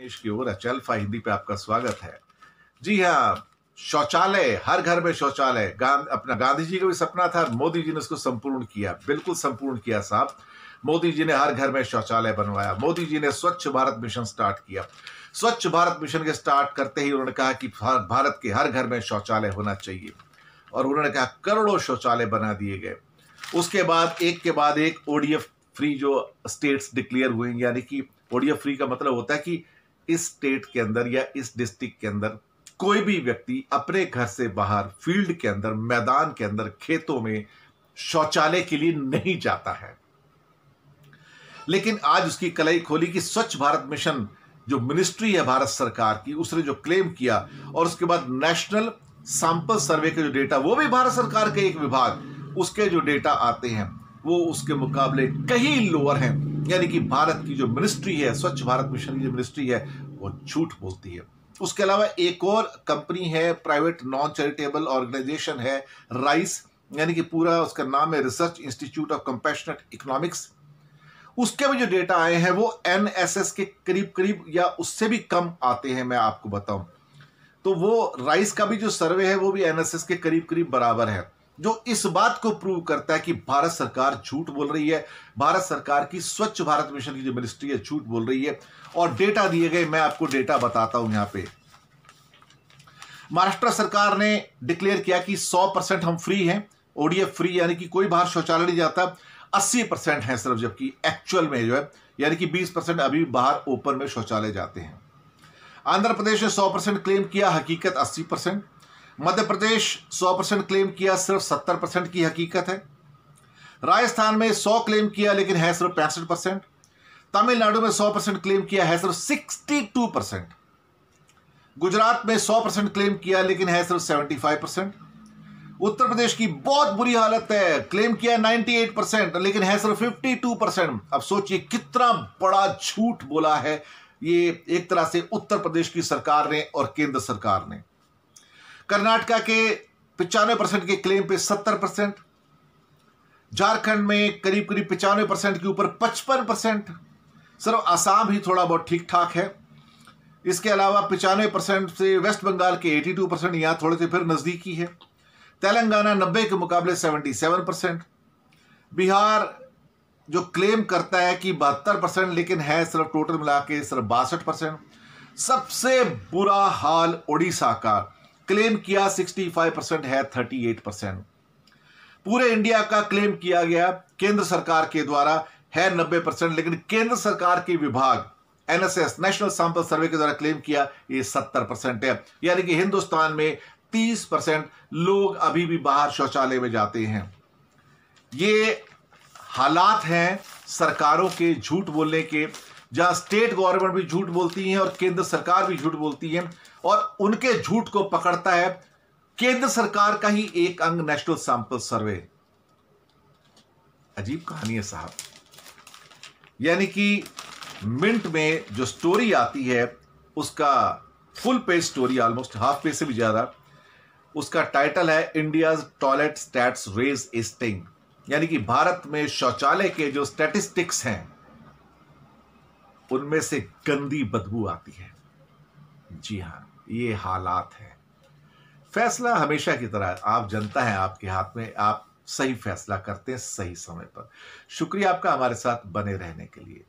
देश की ओर अचल हिंदी पे आपका स्वागत है जी हाँ शौचालय हर घर में शौचालय गां, अपना गांधी जी का भी सपना था मोदी जी ने उसको संपूर्ण किया बिल्कुल संपूर्ण किया साहब मोदी जी ने हर घर में शौचालय बनवाया मोदी जी ने स्वच्छ भारत मिशन स्टार्ट किया स्वच्छ भारत मिशन के स्टार्ट करते ही उन्होंने कहा कि भारत के हर घर में शौचालय होना चाहिए और उन्होंने कहा करोड़ों शौचालय बना दिए गए उसके बाद एक के बाद एक ओडीएफ फ्री जो स्टेट्स डिक्लेयर हुए यानी कि ओडीएफ फ्री का मतलब होता है कि इस स्टेट के अंदर या इस डिस्ट्रिक्ट के अंदर कोई भी व्यक्ति अपने घर से बाहर फील्ड के अंदर मैदान के अंदर खेतों में शौचालय के लिए नहीं जाता है लेकिन आज उसकी कलाई खोली कि स्वच्छ भारत मिशन जो मिनिस्ट्री है भारत सरकार की उसने जो क्लेम किया और उसके बाद नेशनल सैंपल सर्वे के जो डेटा वो भी भारत सरकार के एक विभाग उसके जो डेटा आते हैं वो उसके मुकाबले कहीं लोअर हैं यानी कि भारत की जो मिनिस्ट्री है स्वच्छ भारत मिशन की जो मिनिस्ट्री है वो झूठ बोलती है उसके अलावा एक और कंपनी है प्राइवेट नॉन चैरिटेबल ऑर्गेनाइजेशन है राइस यानी कि पूरा उसका नाम है research institute of compassionate economics उसके भी जो डेटा आए हैं वो एन के करीब करीब या उससे भी कम आते हैं मैं आपको बताऊं तो वो राइस का भी जो सर्वे है वो भी एन के करीब करीब बराबर है जो इस बात को प्रूव करता है कि भारत सरकार झूठ बोल रही है भारत सरकार की स्वच्छ भारत मिशन की जो मिनिस्ट्री है झूठ बोल रही है और डेटा दिए गए मैं आपको डेटा बताता हूं यहां पे महाराष्ट्र सरकार ने डिक्लेयर किया कि 100 परसेंट हम फ्री हैं ओडीएफ फ्री यानी कि कोई बाहर शौचालय नहीं जाता अस्सी परसेंट है सिर्फ जबकि एक्चुअल में जो है यानी कि बीस परसेंट अभी बाहर ओपन में शौचालय जाते हैं आंध्र प्रदेश ने सौ परसेंट क्लेम किया हकीकत अस्सी percent Madhya Pradesh 100 percent claim किया सिर्फ 70 परसेंट की हकीकत है राजस्थान में 100 क्लेम किया लेकिन है सिर्फ पैंसठ परसेंट तमिलनाडु में 100 परसेंट क्लेम किया है सिर्फ 62 परसेंट गुजरात में 100 परसेंट क्लेम किया लेकिन है सिर्फ 75 परसेंट उत्तर प्रदेश की बहुत बुरी हालत है क्लेम किया 98 परसेंट लेकिन है सिर्फ फिफ्टी परसेंट अब सोचिए कितना बड़ा झूठ बोला है ये एक तरह से उत्तर प्रदेश की सरकार ने और केंद्र सरकार ने कर्नाटका के पचानवे परसेंट के क्लेम पे सत्तर परसेंट झारखंड में करीब करीब पचानवे परसेंट के ऊपर पचपन परसेंट सर आसाम ही थोड़ा बहुत ठीक ठाक है इसके अलावा पचानवे परसेंट से वेस्ट बंगाल के एटी टू परसेंट यहाँ थोड़े से फिर नज़दीकी है तेलंगाना नब्बे के मुकाबले सेवेंटी सेवन परसेंट बिहार जो क्लेम करता है कि बहत्तर परसेंट लेकिन है सिर्फ टोटल मिला के सिर्फ बासठ परसेंट सबसे बुरा हाल उड़ीसा का क्लेम किया 65 परसेंट है 38 परसेंट पूरे इंडिया का क्लेम किया गया केंद्र सरकार के द्वारा है 90 परसेंट लेकिन केंद्र सरकार के विभाग एनएसएस नेशनल सैंपल सर्वे के द्वारा क्लेम किया ये 70 परसेंट है यानी कि हिंदुस्तान में 30 परसेंट लोग अभी भी बाहर शौचालय में जाते हैं ये हालात हैं सरकारों के झूठ बोलने के जहां स्टेट गवर्नमेंट भी झूठ बोलती है और केंद्र सरकार भी झूठ बोलती है और उनके झूठ को पकड़ता है केंद्र सरकार का ही एक अंग नेशनल सैंपल सर्वे अजीब कहानी है साहब यानी कि मिंट में जो स्टोरी आती है उसका full page story almost half page से भी ज्यादा उसका टाइटल है India toilet stats raise a sting यानी कि भारत में शौचालय के जो स्टैटिस्टिक्स हैं उनमें से गंदी बदबू आती है जी हाँ ये हालात है फैसला हमेशा की तरह आप जनता है आपके हाथ में आप सही फैसला करते हैं सही समय पर शुक्रिया आपका हमारे साथ बने रहने के लिए